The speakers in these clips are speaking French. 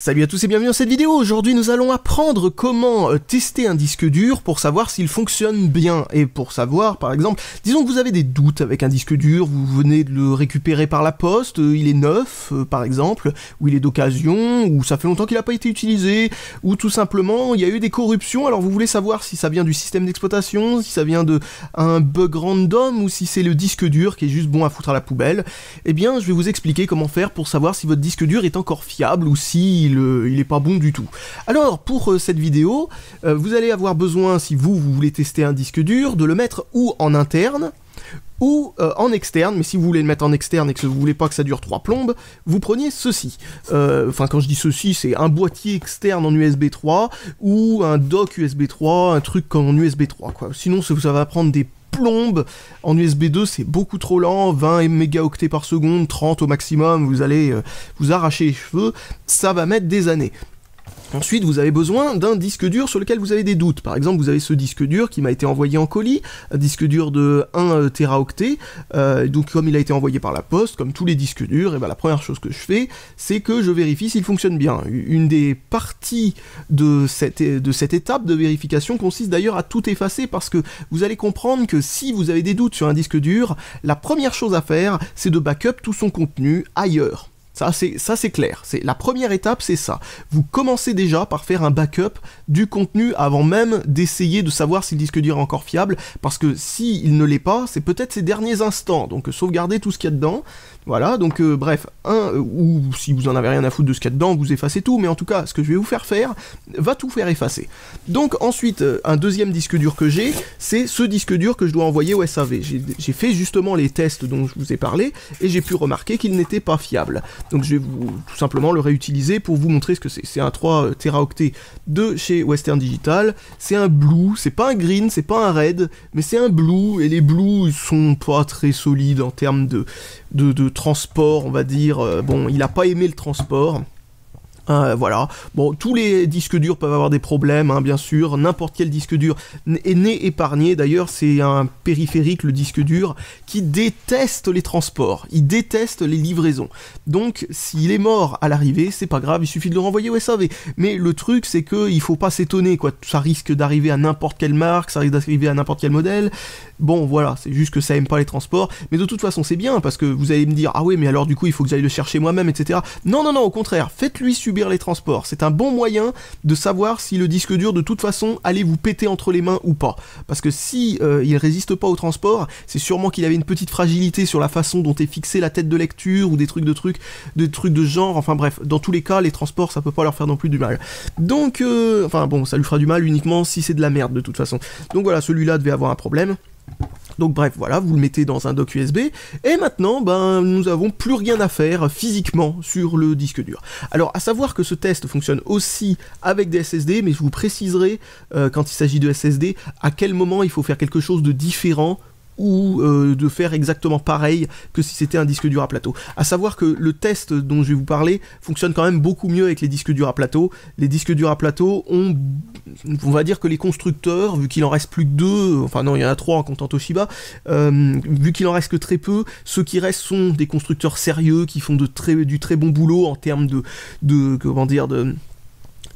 Salut à tous et bienvenue dans cette vidéo. Aujourd'hui, nous allons apprendre comment euh, tester un disque dur pour savoir s'il fonctionne bien. Et pour savoir, par exemple, disons que vous avez des doutes avec un disque dur, vous venez de le récupérer par la poste, euh, il est neuf, euh, par exemple, ou il est d'occasion, ou ça fait longtemps qu'il n'a pas été utilisé, ou tout simplement, il y a eu des corruptions, alors vous voulez savoir si ça vient du système d'exploitation, si ça vient de un bug random, ou si c'est le disque dur qui est juste bon à foutre à la poubelle. Eh bien, je vais vous expliquer comment faire pour savoir si votre disque dur est encore fiable, ou si il, euh, il est pas bon du tout. Alors pour euh, cette vidéo, euh, vous allez avoir besoin, si vous, vous voulez tester un disque dur, de le mettre ou en interne, ou en externe, mais si vous voulez le mettre en externe et que vous voulez pas que ça dure trois plombes, vous preniez ceci. Enfin, quand je dis ceci, c'est un boîtier externe en USB 3 ou un dock USB 3, un truc comme en USB 3. Quoi. Sinon, ça, ça va prendre des en USB 2, c'est beaucoup trop lent, 20 mégaoctets par seconde, 30 au maximum, vous allez euh, vous arracher les cheveux, ça va mettre des années. Ensuite, vous avez besoin d'un disque dur sur lequel vous avez des doutes. Par exemple, vous avez ce disque dur qui m'a été envoyé en colis, un disque dur de 1 euh, teraoctet. Euh, donc, comme il a été envoyé par la poste, comme tous les disques durs, et ben, la première chose que je fais, c'est que je vérifie s'il fonctionne bien. Une des parties de cette, de cette étape de vérification consiste d'ailleurs à tout effacer parce que vous allez comprendre que si vous avez des doutes sur un disque dur, la première chose à faire, c'est de backup tout son contenu ailleurs. Ça, c'est, clair. C'est, la première étape, c'est ça. Vous commencez déjà par faire un backup du contenu avant même d'essayer de savoir si le disque dur est encore fiable, parce que s'il ne l'est pas, c'est peut-être ses derniers instants. Donc, euh, sauvegardez tout ce qu'il y a dedans. Voilà, donc euh, bref, un, euh, ou si vous en avez rien à foutre de ce qu'il y a dedans, vous effacez tout, mais en tout cas, ce que je vais vous faire faire va tout faire effacer. Donc ensuite, un deuxième disque dur que j'ai, c'est ce disque dur que je dois envoyer au SAV. J'ai fait justement les tests dont je vous ai parlé, et j'ai pu remarquer qu'il n'était pas fiable. Donc je vais vous, tout simplement le réutiliser pour vous montrer ce que c'est. C'est un 3 euh, teraoctets de chez Western Digital, c'est un blue, c'est pas un green, c'est pas un red, mais c'est un blue, et les blues sont pas très solides en termes de, de transport, on va dire. Euh, bon, il a pas aimé le transport. Hein, voilà. Bon, tous les disques durs peuvent avoir des problèmes, hein, bien sûr. N'importe quel disque dur est né épargné. D'ailleurs, c'est un périphérique, le disque dur, qui déteste les transports. Il déteste les livraisons. Donc, s'il est mort à l'arrivée, c'est pas grave. Il suffit de le renvoyer au SAV. Mais le truc, c'est que il faut pas s'étonner, quoi. Ça risque d'arriver à n'importe quelle marque, ça risque d'arriver à n'importe quel modèle. Bon, voilà. C'est juste que ça aime pas les transports. Mais de toute façon, c'est bien parce que vous allez me dire, ah oui, mais alors du coup, il faut que j'aille le chercher moi-même, etc. Non, non, non. Au contraire, faites-lui subir les transports. C'est un bon moyen de savoir si le disque dur de toute façon allait vous péter entre les mains ou pas. Parce que si euh, il résiste pas au transport, c'est sûrement qu'il avait une petite fragilité sur la façon dont est fixée la tête de lecture ou des trucs de trucs, des trucs de genre. Enfin bref, dans tous les cas, les transports ça peut pas leur faire non plus du mal. Donc, euh, enfin bon, ça lui fera du mal uniquement si c'est de la merde de toute façon. Donc voilà, celui-là devait avoir un problème. Donc bref, voilà, vous le mettez dans un doc USB, et maintenant, ben, nous n'avons plus rien à faire physiquement sur le disque dur. Alors, à savoir que ce test fonctionne aussi avec des SSD, mais je vous préciserai, euh, quand il s'agit de SSD, à quel moment il faut faire quelque chose de différent ou euh, de faire exactement pareil que si c'était un disque dur à plateau. À savoir que le test dont je vais vous parler fonctionne quand même beaucoup mieux avec les disques durs à plateau. Les disques durs à plateau ont, on va dire que les constructeurs, vu qu'il en reste plus que deux, enfin non, il y en a trois en comptant Toshiba, euh, vu qu'il en reste que très peu, ceux qui restent sont des constructeurs sérieux qui font de très, du très bon boulot en termes de, de comment dire, de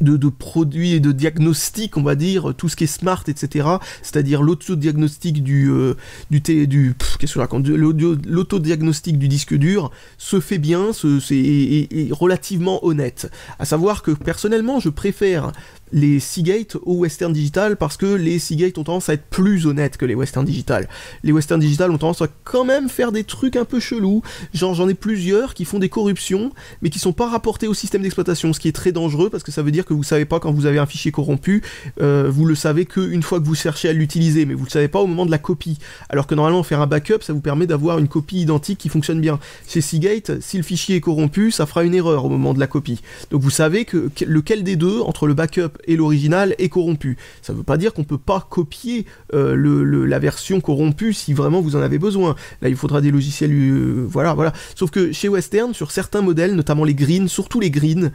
de, produits et de diagnostics, on va dire, tout ce qui est smart, etc. C'est-à-dire l'autodiagnostic du, euh, du, du qu'est-ce que je raconte, l'autodiagnostic du disque dur se fait bien, c'est relativement honnête. À savoir que personnellement, je préfère les Seagate au Western Digital parce que les Seagate ont tendance à être plus honnêtes que les Western Digital. Les Western Digital ont tendance à quand même faire des trucs un peu chelous. Genre, j'en ai plusieurs qui font des corruptions, mais qui sont pas rapportés au système d'exploitation, ce qui est très dangereux parce que ça veut dire que vous savez pas quand vous avez un fichier corrompu, euh, vous le savez qu'une fois que vous cherchez à l'utiliser, mais vous le savez pas au moment de la copie. Alors que normalement, faire un backup, ça vous permet d'avoir une copie identique qui fonctionne bien. Chez Seagate, si le fichier est corrompu, ça fera une erreur au moment de la copie. Donc vous savez que lequel des deux, entre le backup et l'original est corrompu. Ça ne veut pas dire qu'on ne peut pas copier euh, la version corrompue si vraiment vous en avez besoin. Là, il faudra des logiciels, euh, voilà, voilà. Sauf que chez Western, sur certains modèles, notamment les green, surtout les greens,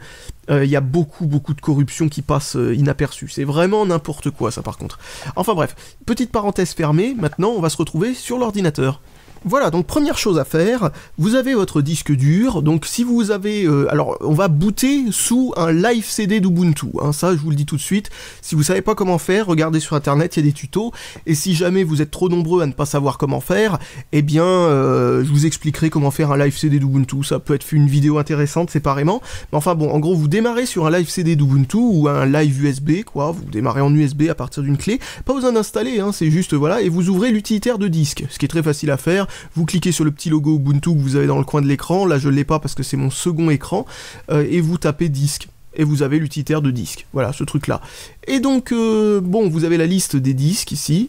euh, il y a beaucoup, beaucoup de corruption qui passe inaperçue. C'est vraiment n'importe quoi, ça, par contre. Enfin bref, petite parenthèse fermée, maintenant, on va se retrouver sur l'ordinateur. Voilà, donc première chose à faire, vous avez votre disque dur, donc si vous avez... Euh, alors on va booter sous un live CD d'Ubuntu, hein, ça je vous le dis tout de suite, si vous savez pas comment faire, regardez sur internet, il y a des tutos, et si jamais vous êtes trop nombreux à ne pas savoir comment faire, eh bien euh, je vous expliquerai comment faire un live CD d'Ubuntu, ça peut être une vidéo intéressante séparément, mais enfin bon, en gros vous démarrez sur un live CD d'Ubuntu ou un live USB, quoi, vous démarrez en USB à partir d'une clé, pas besoin d'installer, hein, c'est juste voilà, et vous ouvrez l'utilitaire de disque, ce qui est très facile à faire, vous cliquez sur le petit logo Ubuntu que vous avez dans le coin de l'écran. Là, je ne l'ai pas parce que c'est mon second écran. Euh, et vous tapez disque et vous avez l'utilitaire de disque. Voilà, ce truc-là. Et donc, euh, bon, vous avez la liste des disques ici,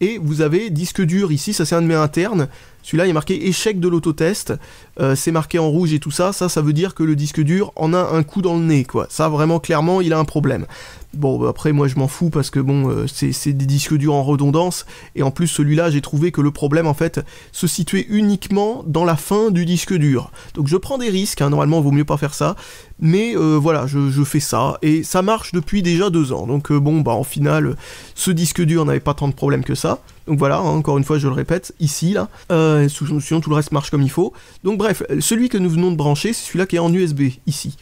et vous avez disque dur ici, ça c'est un de mes internes. Celui-là, il est marqué échec de l'autotest, euh, c'est marqué en rouge et tout ça, ça, ça veut dire que le disque dur en a un coup dans le nez, quoi. Ça, vraiment, clairement, il a un problème. Bon, bah, après, moi, je m'en fous parce que bon, euh, c'est des disques durs en redondance. Et en plus, celui-là, j'ai trouvé que le problème, en fait, se situait uniquement dans la fin du disque dur. Donc, je prends des risques. Hein, normalement, vaut mieux pas faire ça. Mais euh, voilà, je, fais ça. Et ça marche depuis déjà deux ans. Donc, euh, bon, bah, en final, ce disque dur n'avait pas tant de problèmes que ça. Donc voilà, hein, encore une fois, je le répète, ici, là. sous sinon, tout le reste marche comme il faut. Donc, bref, celui que nous venons de brancher, c'est celui-là qui est en USB, ici.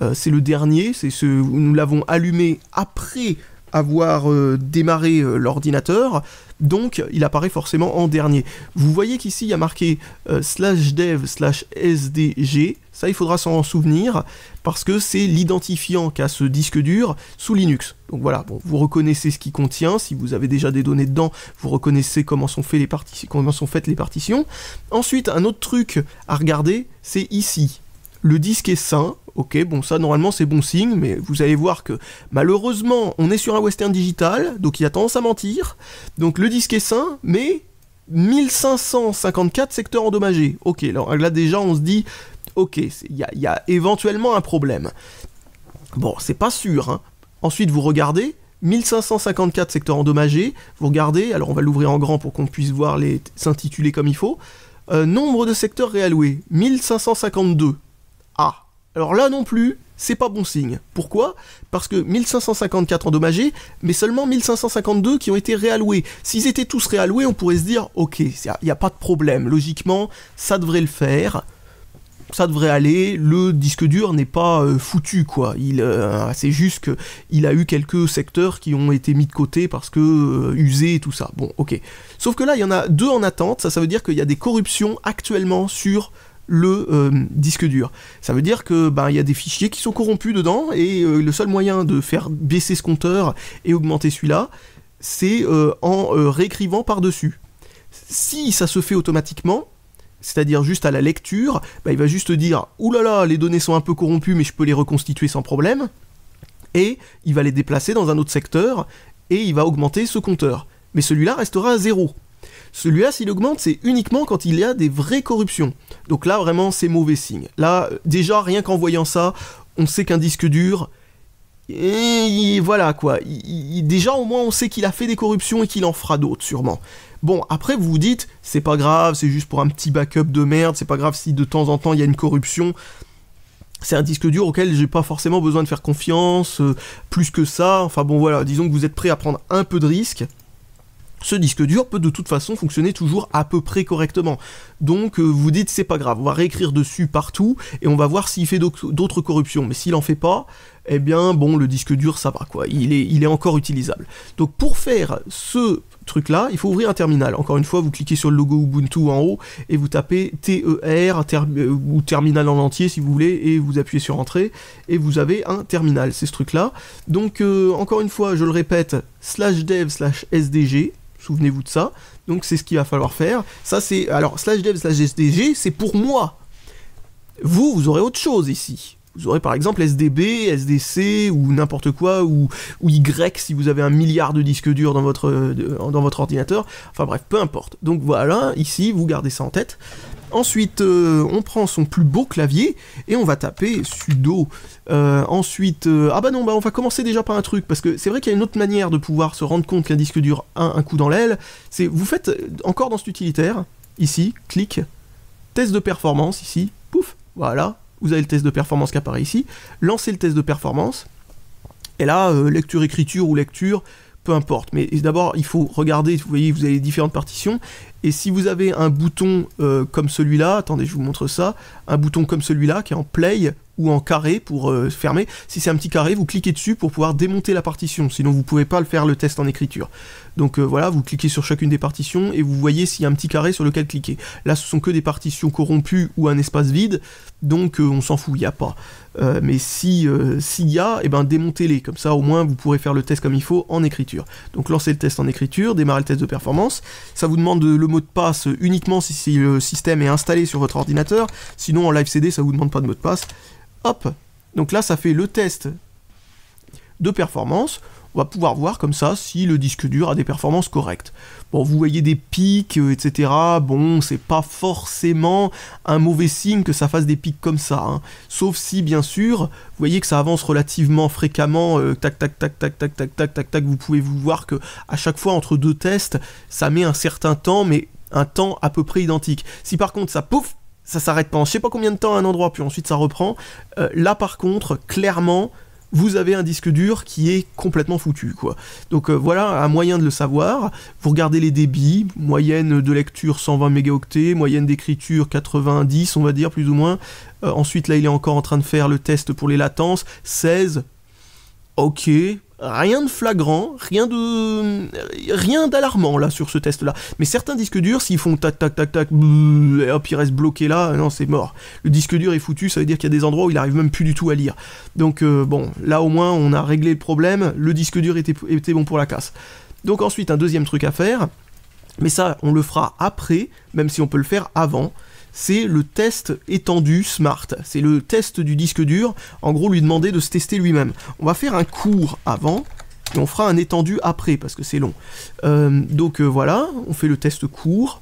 Euh, c'est le dernier, c'est ce nous l'avons allumé après avoir euh, démarré euh, l'ordinateur, donc il apparaît forcément en dernier. Vous voyez qu'ici il y a marqué slash dev slash sdg, ça il faudra s'en souvenir, parce que c'est l'identifiant qu'a ce disque dur sous Linux. Donc voilà, vous reconnaissez ce qui contient, si vous avez déjà des données dedans, vous reconnaissez comment sont faites les partitions. Ensuite, un autre truc à regarder, c'est ici. Le disque est sain, Ok, bon, ça normalement c'est bon signe, mais vous allez voir que malheureusement on est sur un western digital, donc il a tendance à mentir. Donc le disque est sain, mais 1554 secteurs endommagés. Ok, alors là déjà on se dit, ok, il y, a éventuellement un problème. Bon, c'est pas sûr. Hein. Ensuite vous regardez, 1554 secteurs endommagés, vous regardez, alors on va l'ouvrir en grand pour qu'on puisse voir les s'intituler comme il faut. Euh, nombre de secteurs réalloués, 1552. Ah, alors là non plus, c'est pas bon signe. Pourquoi Parce que 1554 endommagés, mais seulement 1552 qui ont été réalloués. S'ils étaient tous réalloués, on pourrait se dire, ok, il n'y a pas de problème, logiquement, ça devrait le faire ça devrait aller, le disque dur n'est pas euh, foutu quoi. Il euh, c'est juste qu'il a eu quelques secteurs qui ont été mis de côté parce que euh, usés et tout ça. Bon, OK. Sauf que là, il y en a deux en attente, ça ça veut dire qu'il y a des corruptions actuellement sur le euh, disque dur. Ça veut dire que bah, il y a des fichiers qui sont corrompus dedans et euh, le seul moyen de faire baisser ce compteur et augmenter celui-là, c'est euh, en réécrivant par-dessus. Si ça se fait automatiquement, c'est-à-dire juste à la lecture, bah, il va juste dire oulala, là là, les données sont un peu corrompues mais je peux les reconstituer sans problème et il va les déplacer dans un autre secteur et il va augmenter ce compteur. Mais celui-là restera à zéro. Celui-là, s'il augmente, c'est uniquement quand il y a des vraies corruptions. Donc là, vraiment, c'est mauvais signe. Là, euh, déjà, rien qu'en voyant ça, on sait qu'un disque dur, et voilà quoi. déjà au moins on sait qu'il a fait des corruptions et qu'il en fera d'autres sûrement. Bon, après vous vous dites, c'est pas grave, c'est juste pour un petit backup de merde, c'est pas grave si de temps en temps il y a une corruption. C'est un disque dur auquel j'ai pas forcément besoin de faire confiance, euh, plus que ça. Enfin bon voilà, disons que vous êtes prêt à prendre un peu de risque ce disque dur peut de toute façon fonctionner toujours à peu près correctement. Donc euh, vous dites c'est pas grave, on va réécrire dessus partout et on va voir s'il fait d'autres corruptions. Mais s'il en fait pas, eh bien bon le disque dur ça va quoi, il est, encore utilisable. Donc pour faire ce truc là, il faut ouvrir un terminal. Encore une fois, vous cliquez sur le logo Ubuntu en haut et vous tapez e TER euh, ou terminal en entier si vous voulez et vous appuyez sur entrée et vous avez un terminal, c'est ce truc là. Donc euh, encore une fois, je le répète, slash dev slash sdg Souvenez-vous de ça. Donc c'est ce qu'il va falloir faire. Ça c'est alors slash dev slash SDG, c'est pour moi. Vous, vous aurez autre chose ici. Vous aurez par exemple SDB, SDC ou n'importe quoi, ou, ou, Y si vous avez un milliard de disques durs dans votre, euh, dans votre ordinateur. Enfin bref, peu importe. Donc voilà, ici, vous gardez ça en tête. Ensuite, euh, on prend son plus beau clavier et on va taper sudo. Euh, ensuite, euh, ah bah non, bah on va commencer déjà par un truc parce que c'est vrai qu'il y a une autre manière de pouvoir se rendre compte qu'un disque dur a un coup dans l'aile. C'est vous faites encore dans cet utilitaire ici, clic, test de performance ici, pouf, voilà, vous avez le test de performance qui apparaît ici. Lancez le test de performance et là lecture écriture ou lecture peu importe. Mais d'abord, il faut regarder, vous voyez, vous avez différentes partitions, et si vous avez un bouton euh, comme celui-là, attendez, je vous montre ça, un bouton comme celui-là qui est en play ou en carré pour euh, fermer. Si c'est un petit carré, vous cliquez dessus pour pouvoir démonter la partition, sinon vous ne pouvez pas le faire le test en écriture. Donc euh, voilà, vous cliquez sur chacune des partitions et vous voyez s'il y a un petit carré sur lequel cliquer. Là, ce sont que des partitions corrompues ou un espace vide, donc on s'en fout, il n'y a pas. mais si s'il y a, et eh ben démontez-les, comme ça au moins vous pourrez faire le test comme il faut en écriture. Donc lancez le test en écriture, démarrez le test de performance, ça vous demande de le mot de passe uniquement si, si, le système est installé sur votre ordinateur, sinon en live CD ça vous demande pas de mot de passe. Hop Donc là ça fait le test de performance on va pouvoir voir comme ça si le disque dur a des performances correctes. Bon, vous voyez des pics, euh, etc. Bon, c'est pas forcément un mauvais signe que ça fasse des pics comme ça. Hein. Sauf si, bien sûr, vous voyez que ça avance relativement fréquemment. Euh, tac, tac, tac, tac, tac, tac, tac, tac, tac. Vous pouvez vous voir que à chaque fois entre deux tests, ça met un certain temps, mais un temps à peu près identique. Si par contre ça pouf, ça s'arrête pendant je sais pas combien de temps à un endroit, puis ensuite ça reprend. Euh, là par contre, clairement, vous avez un disque dur qui est complètement foutu, quoi. Donc euh, voilà un moyen de le savoir. Vous regardez les débits, moyenne de lecture 120 mégaoctets, moyenne d'écriture 90, on va dire plus ou moins. Euh, ensuite, là, il est encore en train de faire le test pour les latences, 16. Ok, rien de flagrant, rien de rien d'alarmant là sur ce test là. Mais certains disques durs s'ils font tac tac tac tac et hop ils restent bloqués là, non c'est mort. Le disque dur est foutu, ça veut dire qu'il y a des endroits où il arrive même plus du tout à lire. Donc euh, bon, là au moins on a réglé le problème, le disque dur était bon pour la casse. Donc ensuite un deuxième truc à faire, mais ça on le fera après, même si on peut le faire avant c'est le test étendu smart. C'est le test du disque dur. En gros, lui demander de se tester lui-même. On va faire un cours avant et on fera un étendu après parce que c'est long. Euh, donc euh, voilà, on fait le test court.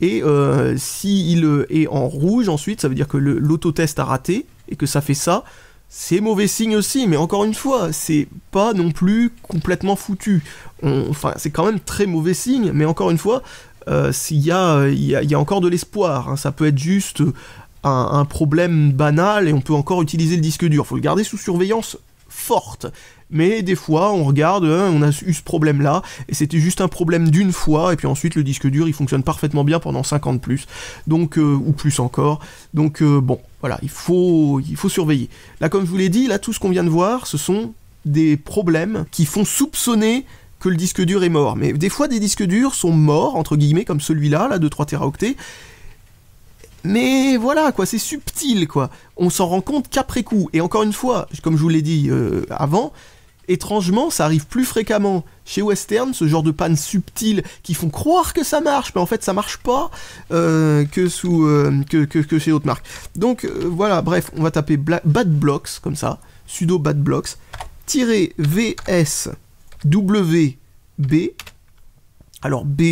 Et euh, s'il est en rouge ensuite, ça veut dire que l'autotest a raté et que ça fait ça. C'est mauvais signe aussi, mais encore une fois, c'est pas non plus complètement foutu. enfin, c'est quand même très mauvais signe, mais encore une fois, euh, s'il y, euh, y, a encore de l'espoir. Hein. Ça peut être juste un, problème banal et on peut encore utiliser le disque dur. Il Faut le garder sous surveillance forte. Mais des fois, on regarde, hein, on a eu ce problème-là, et c'était juste un problème d'une fois, et puis ensuite le disque dur, il fonctionne parfaitement bien pendant 5 ans de plus, donc, euh, ou plus encore. Donc bon, voilà, il faut, il faut surveiller. Là, comme je vous l'ai dit, là, tout ce qu'on vient de voir, ce sont des problèmes qui font soupçonner que le disque dur est mort. Mais des fois, des disques durs sont morts, entre guillemets, comme celui-là, là, de 3 teraoctets. Mais voilà, quoi, c'est subtil, quoi. On s'en rend compte qu'après coup. Et encore une fois, comme je vous l'ai dit euh, avant, étrangement, ça arrive plus fréquemment chez Western, ce genre de panne subtile qui font croire que ça marche, mais en fait ça marche pas, euh, que, sous, euh, que, que, chez d'autres marques. Donc voilà, bref, on va taper Bad Blocks, comme ça, sudo Bad Blocks, tirer VS B Alors B,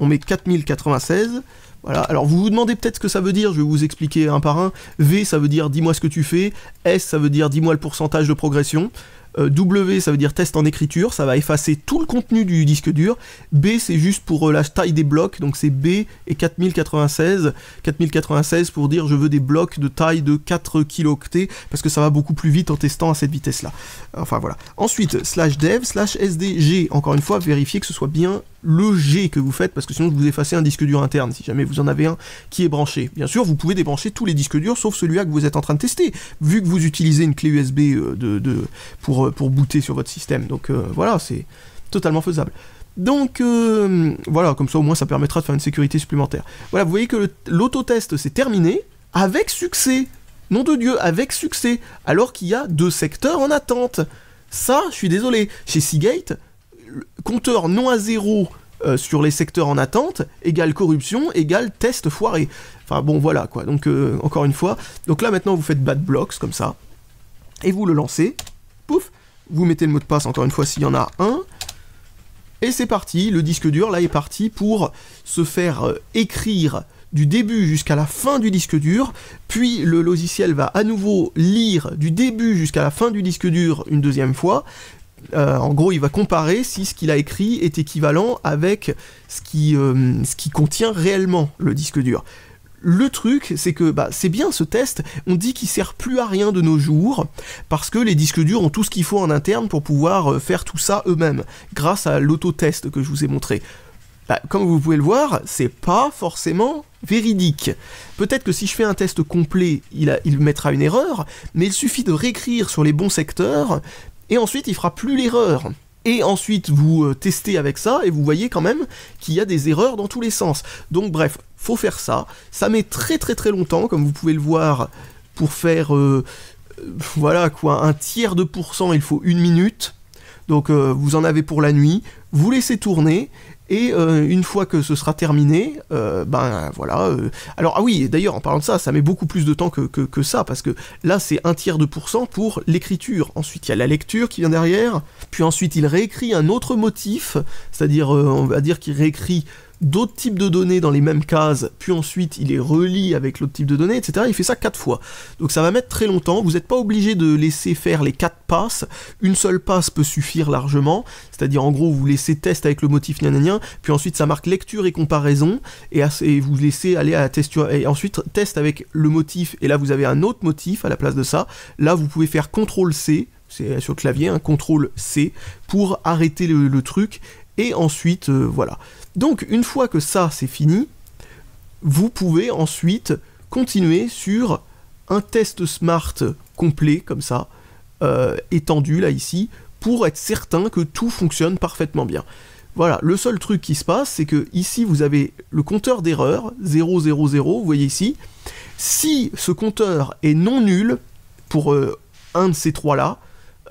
on met 4096. Voilà. Alors vous vous demandez peut-être ce que ça veut dire, je vais vous expliquer un par un. V ça veut dire dis-moi ce que tu fais, S ça veut dire dis-moi le pourcentage de progression. W, ça veut dire test en écriture, ça va effacer tout le contenu du disque dur. B, c'est juste pour euh, la taille des blocs, donc c'est B et 4096. 4096 pour dire je veux des blocs de taille de 4 kilo-octets parce que ça va beaucoup plus vite en testant à cette vitesse-là. Enfin voilà. Ensuite, slash dev, slash SDG, encore une fois, vérifiez que ce soit bien le G que vous faites, parce que sinon vous effacez un disque dur interne, si jamais vous en avez un qui est branché. Bien sûr, vous pouvez débrancher tous les disques durs, sauf celui-là que vous êtes en train de tester. Vu que vous utilisez une clé USB euh, de pour euh, euh, pour, booter sur votre système. Donc euh, voilà, c'est totalement faisable. Donc euh, voilà, comme ça au moins ça permettra de faire une sécurité supplémentaire. Voilà, vous voyez que l'autotest s'est terminé avec succès. Nom de Dieu, avec succès. Alors qu'il y a deux secteurs en attente. Ça, je suis désolé. Chez Seagate, compteur non à zéro sur les secteurs en attente égale corruption égale test foiré. Enfin bon, voilà quoi. Donc encore une fois. Donc là maintenant vous faites bad blocks comme ça. Et vous le lancez. Pouf vous mettez le mot de passe encore une fois s'il y en a un, et c'est parti, le disque dur là est parti pour se faire euh, écrire du début jusqu'à la fin du disque dur, puis le logiciel va à nouveau lire du début jusqu'à la fin du disque dur une deuxième fois. Euh, en gros, il va comparer si ce qu'il a écrit est équivalent avec ce qui, euh, ce qui contient réellement le disque dur. Le truc, c'est que bah, c'est bien ce test, on dit qu'il sert plus à rien de nos jours, parce que les disques durs ont tout ce qu'il faut en interne pour pouvoir euh, faire tout ça eux-mêmes, grâce à l'autotest que je vous ai montré. Bah, comme vous pouvez le voir, c'est pas forcément véridique. Peut-être que si je fais un test complet, il, il mettra une erreur, mais il suffit de réécrire sur les bons secteurs, et ensuite il fera plus l'erreur et ensuite vous euh, testez avec ça, et vous voyez quand même qu'il y a des erreurs dans tous les sens. Donc bref, faut faire ça. Ça met très très très longtemps, comme vous pouvez le voir, pour faire... Euh, euh, voilà quoi, un tiers de pourcent, il faut une minute. Donc vous en avez pour la nuit, vous laissez tourner, et euh, une fois que ce sera terminé, euh, ben voilà. Euh, alors ah oui, d'ailleurs en parlant de ça, ça met beaucoup plus de temps que, que ça, parce que là c'est un tiers de pourcent pour l'écriture. Ensuite il y a la lecture qui vient derrière, puis ensuite il réécrit un autre motif, c'est-à-dire on va dire qu'il réécrit d'autres types de données dans les mêmes cases, puis ensuite il est relié avec l'autre type de données, etc. Il fait ça quatre fois. Donc ça va mettre très longtemps, vous n'êtes pas obligé de laisser faire les quatre passes, une seule passe peut suffire largement, c'est-à-dire en gros vous laissez test avec le motif nananien, puis ensuite ça marque lecture et comparaison, et, vous laissez aller à la test, et ensuite test avec le motif, et là vous avez un autre motif à la place de ça, là vous pouvez faire CTRL C, c'est sur le clavier, un hein, CTRL C, pour arrêter le, truc, et ensuite, euh, voilà. Donc une fois que ça c'est fini, vous pouvez ensuite continuer sur un test smart complet comme ça, euh, étendu là ici, pour être certain que tout fonctionne parfaitement bien. Voilà, le seul truc qui se passe, c'est que ici vous avez le compteur d'erreur 0, vous voyez ici. Si ce compteur est non nul pour euh, un de ces trois là,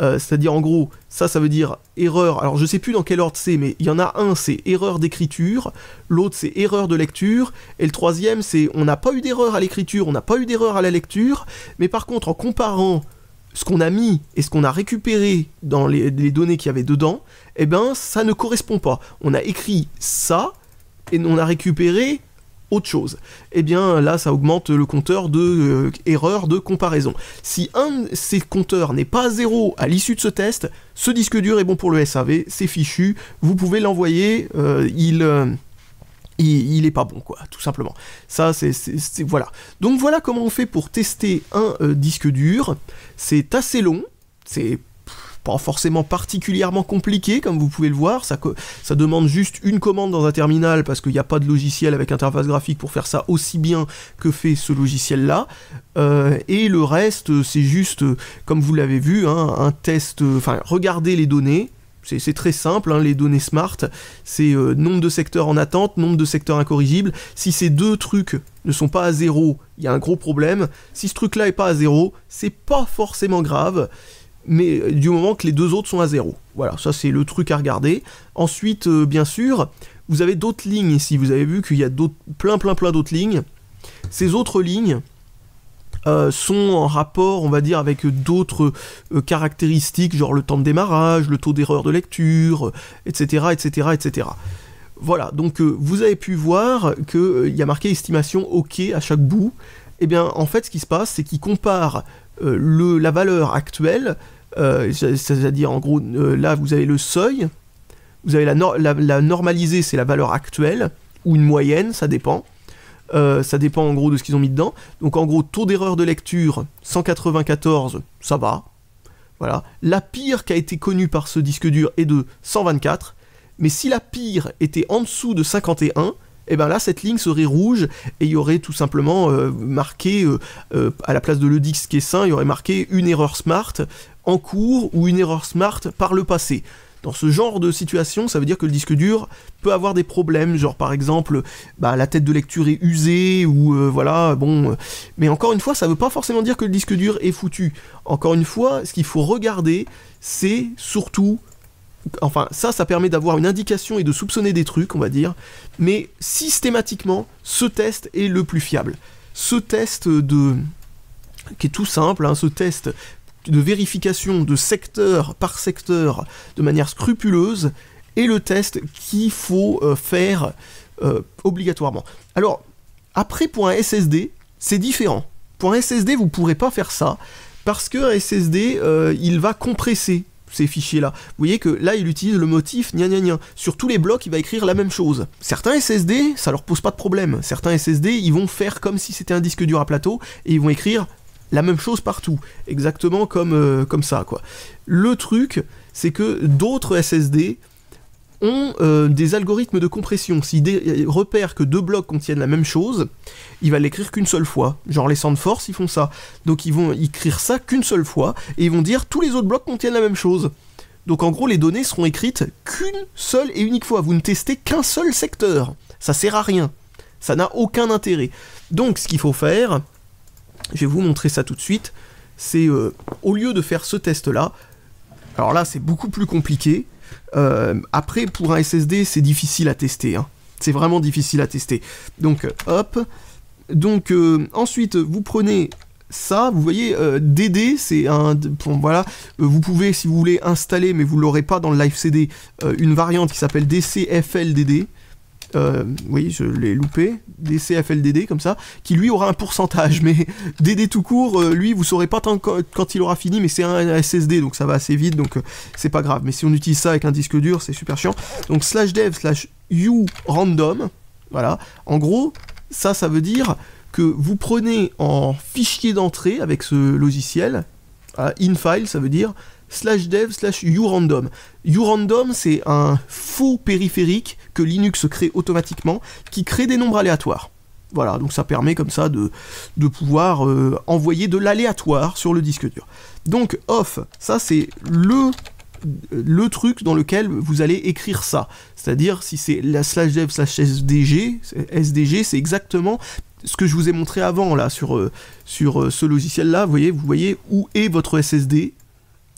euh, c'est-à-dire en gros, ça ça veut dire erreur, alors je sais plus dans quel ordre c'est, mais il y en a un c'est erreur d'écriture, l'autre c'est erreur de lecture, et le troisième c'est on n'a pas eu d'erreur à l'écriture, on n'a pas eu d'erreur à la lecture, mais par contre en comparant ce qu'on a mis et ce qu'on a récupéré dans les, données qu'il y avait dedans, eh ben ça ne correspond pas. On a écrit ça, et on a récupéré autre chose. Eh bien là, ça augmente le compteur de euh, erreur de comparaison. Si un de ces compteurs n'est pas zéro à l'issue de ce test, ce disque dur est bon pour le SAV, c'est fichu, vous pouvez l'envoyer, euh, euh, il, il... est pas bon quoi, tout simplement. Ça, c'est voilà. Donc voilà comment on fait pour tester un disque dur. C'est assez long, c'est pas forcément particulièrement compliqué, comme vous pouvez le voir. Ça, demande juste une commande dans un terminal parce qu'il n'y a pas de logiciel avec interface graphique pour faire ça aussi bien que fait ce logiciel-là. Euh, et le reste, c'est juste, comme vous l'avez vu, hein, un test. Enfin, regardez les données, c'est très simple, hein, les données smart, c'est euh, nombre de secteurs en attente, nombre de secteurs incorrigibles. Si ces deux trucs ne sont pas à zéro, il y a un gros problème. Si ce truc-là est pas à zéro, c'est pas forcément grave mais euh, du moment que les deux autres sont à zéro. Voilà, ça c'est le truc à regarder. Ensuite, euh, bien sûr, vous avez d'autres lignes ici. Vous avez vu qu'il y a plein, plein, plein d'autres lignes. Ces autres lignes euh, sont en rapport, on va dire, avec d'autres caractéristiques, genre le temps de démarrage, le taux d'erreur de lecture, etc., etc., etc. Voilà, donc vous avez pu voir qu'il y a marqué estimation OK à chaque bout. Et eh bien, en fait, ce qui se passe, c'est qu'il compare la valeur actuelle euh, c'est-à-dire, en gros, euh, là, vous avez le seuil, vous avez la, normalisée, c'est la valeur actuelle, ou une moyenne, ça dépend. Euh, ça dépend en gros de ce qu'ils ont mis dedans. Donc en gros, taux d'erreur de lecture, 194, ça va. Voilà. La pire qui a été connue par ce disque dur est de 124. Mais si la pire était en dessous de 51, et eh bien là cette ligne serait rouge et il y aurait tout simplement euh, marqué euh, euh, à la place de le disque qui est sain, il y aurait marqué une erreur smart en cours ou une erreur smart par le passé. Dans ce genre de situation, ça veut dire que le disque dur peut avoir des problèmes, genre par exemple, bah, la tête de lecture est usée ou voilà, bon. Mais encore une fois, ça ne veut pas forcément dire que le disque dur est foutu. Encore une fois, ce qu'il faut regarder, c'est surtout Enfin, ça, ça permet d'avoir une indication et de soupçonner des trucs, on va dire. Mais systématiquement, ce test est le plus fiable. Ce test de... qui est tout simple, hein, ce test de vérification de secteur par secteur de manière scrupuleuse est le test qu'il faut euh, faire euh, obligatoirement. Alors, après, pour un SSD, c'est différent. Pour un SSD, vous ne pourrez pas faire ça, parce que SSD, euh, il va compresser ces fichiers-là. Vous voyez que là, il utilise le motif gna gna gna. Sur tous les blocs, il va écrire la même chose. Certains SSD, ça leur pose pas de problème. Certains SSD, ils vont faire comme si c'était un disque dur à plateau et ils vont écrire la même chose partout, exactement comme, euh, comme ça quoi. Le truc, c'est que d'autres SSD, ont euh, des algorithmes de compression. S'ils euh, repère que deux blocs contiennent la même chose, il va l'écrire qu'une seule fois. Genre les de force, ils font ça. Donc ils vont écrire ça qu'une seule fois, et ils vont dire tous les autres blocs contiennent la même chose. Donc en gros, les données seront écrites qu'une seule et unique fois. Vous ne testez qu'un seul secteur. Ça sert à rien. Ça n'a aucun intérêt. Donc ce qu'il faut faire, je vais vous montrer ça tout de suite, c'est euh, au lieu de faire ce test-là, alors là c'est beaucoup plus compliqué, euh, après, pour un SSD, c'est difficile à tester. Hein. C'est vraiment difficile à tester. Donc, euh, hop. Donc, euh, ensuite, vous prenez ça, vous voyez, DD, c'est un... voilà, vous pouvez, si vous voulez, installer, mais vous l'aurez pas dans le live CD, une variante qui s'appelle DCFLDD. Euh, oui, je l'ai loupé, CFLDD comme ça, qui lui aura un pourcentage, mais DD tout court, euh, lui, vous saurez pas tant quand il aura fini, mais c'est un SSD, donc ça va assez vite, donc euh, c'est pas grave. Mais si on utilise ça avec un disque dur, c'est super chiant. Donc slash dev slash you random, voilà. En gros, ça, ça veut dire que vous prenez en fichier d'entrée avec ce logiciel, in file, ça veut dire slash dev slash you random. You random, c'est un faux périphérique que Linux crée automatiquement, qui crée des nombres aléatoires. Voilà, donc ça permet comme ça de, de pouvoir euh, envoyer de l'aléatoire sur le disque dur. Donc off, ça c'est le, le truc dans lequel vous allez écrire ça. C'est-à-dire si c'est la slash dev slash sdg, sdg c'est exactement ce que je vous ai montré avant là sur, euh, sur euh, ce logiciel là, vous voyez, vous voyez où est votre SSD.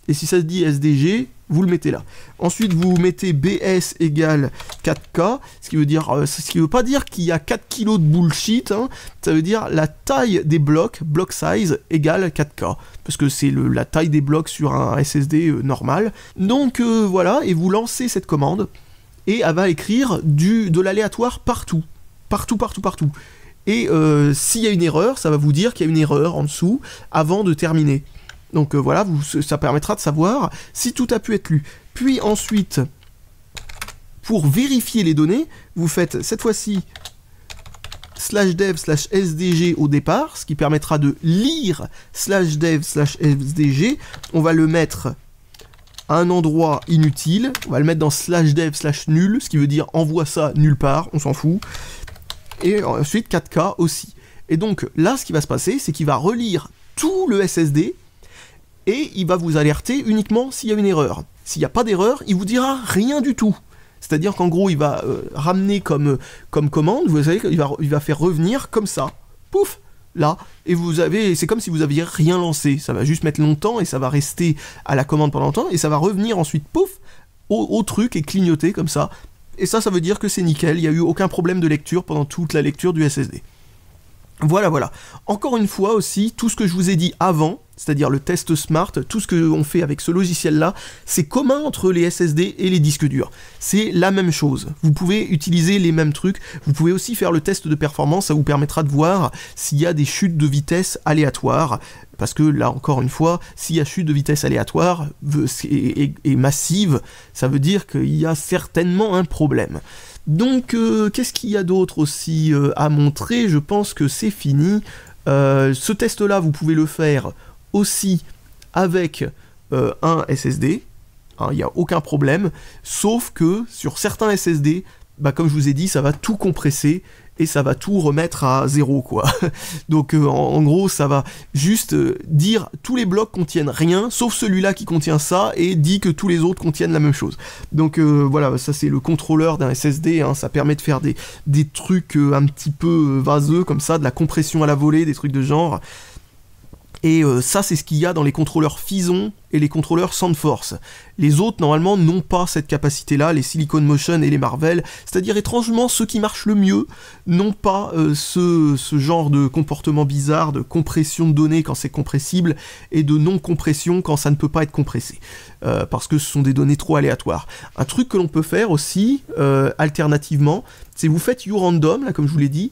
Et si ça se dit SDG, vous le mettez là. Ensuite, vous mettez BS égale 4K, ce qui veut dire, euh, ce qui veut pas dire qu'il y a 4 kilos de bullshit, hein. ça veut dire la taille des blocs, block size égale 4K, parce que c'est la taille des blocs sur un SSD euh, normal. Donc euh, voilà, et vous lancez cette commande, et elle va écrire du, de l'aléatoire partout, partout, partout, partout. Et s'il y a une erreur, ça va vous dire qu'il y a une erreur en dessous avant de terminer. Donc euh, voilà, vous, ça permettra de savoir si tout a pu être lu. Puis ensuite, pour vérifier les données, vous faites cette fois-ci slash dev slash sdg au départ, ce qui permettra de lire slash dev slash sdg. On va le mettre à un endroit inutile, on va le mettre dans slash dev slash nul, ce qui veut dire envoie ça nulle part, on s'en fout. Et ensuite 4K aussi. Et donc là, ce qui va se passer, c'est qu'il va relire tout le SSD et il va vous alerter uniquement s'il y a une erreur. S'il n'y a pas d'erreur, il vous dira rien du tout. C'est-à-dire qu'en gros, il va euh, ramener comme, comme commande, vous savez, il va, il va faire revenir comme ça. Pouf Là, et vous avez, c'est comme si vous aviez rien lancé. Ça va juste mettre longtemps et ça va rester à la commande pendant longtemps et ça va revenir ensuite, pouf, au, au truc et clignoter comme ça. Et ça, ça veut dire que c'est nickel, il n'y a eu aucun problème de lecture pendant toute la lecture du SSD. Voilà, voilà. Encore une fois aussi, tout ce que je vous ai dit avant, c'est-à-dire le test smart, tout ce que qu'on fait avec ce logiciel-là, c'est commun entre les SSD et les disques durs. C'est la même chose. Vous pouvez utiliser les mêmes trucs. Vous pouvez aussi faire le test de performance, ça vous permettra de voir s'il y a des chutes de vitesse aléatoires. Parce que là, encore une fois, s'il y a chute de vitesse aléatoire et massive, ça veut dire qu'il y a certainement un problème. Donc, euh, qu'est-ce qu'il y a d'autre aussi euh, à montrer Je pense que c'est fini. Euh, ce test-là, vous pouvez le faire aussi avec un SSD. Hein, il n'y a aucun problème. Sauf que sur certains SSD, bah, comme je vous ai dit, ça va tout compresser et ça va tout remettre à zéro quoi. Donc euh, en, gros ça va juste euh, dire tous les blocs contiennent rien sauf celui-là qui contient ça et dit que tous les autres contiennent la même chose. Donc euh, voilà ça c'est le contrôleur d'un SSD, hein. ça permet de faire des, des trucs un petit peu vaseux comme ça, de la compression à la volée, des trucs de genre. Et euh, ça, c'est ce qu'il y a dans les contrôleurs Fison et les contrôleurs Sandforce. Les autres, normalement, n'ont pas cette capacité-là, les Silicon Motion et les Marvel. C'est-à-dire, étrangement, ceux qui marchent le mieux n'ont pas euh, ce, genre de comportement bizarre de compression de données quand c'est compressible et de non-compression quand ça ne peut pas être compressé. Euh, parce que ce sont des données trop aléatoires. Un truc que l'on peut faire aussi, alternativement, c'est vous faites Urandom, là, comme je vous l'ai dit,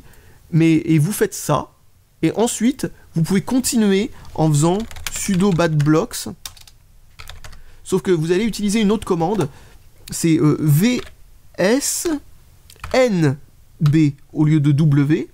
mais, et vous faites ça, et ensuite, vous pouvez continuer en faisant sudo badblocks, Sauf que vous allez utiliser une autre commande. C'est euh, vsnb au lieu de w.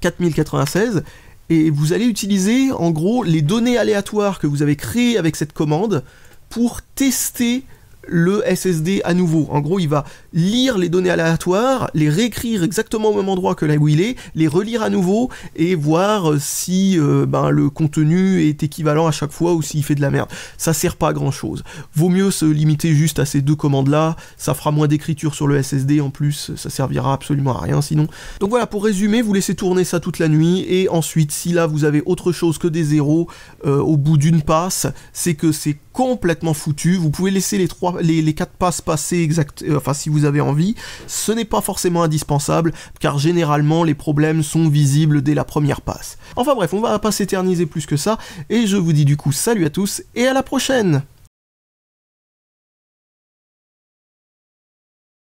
4096 et vous allez utiliser en gros les données aléatoires que vous avez créées avec cette commande pour tester le SSD à nouveau. En gros, il va lire les données aléatoires, les réécrire exactement au même endroit que là où il est, les relire à nouveau et voir euh, si euh, ben, le contenu est équivalent à chaque fois ou s'il fait de la merde. Ça sert pas à grand chose. Vaut mieux se limiter juste à ces deux commandes là, ça fera moins d'écriture sur le SSD en plus, ça servira absolument à rien sinon. Donc voilà, pour résumer, vous laissez tourner ça toute la nuit et ensuite si là vous avez autre chose que des zéros euh, au bout d'une passe, c'est que c'est complètement foutu. Vous pouvez laisser les trois les, quatre passes passer exact enfin si vous envie. Ce n'est pas forcément indispensable, car généralement les problèmes sont visibles dès la première passe. Enfin bref, on va pas s'éterniser plus que ça, et je vous dis du coup salut à tous, et à la prochaine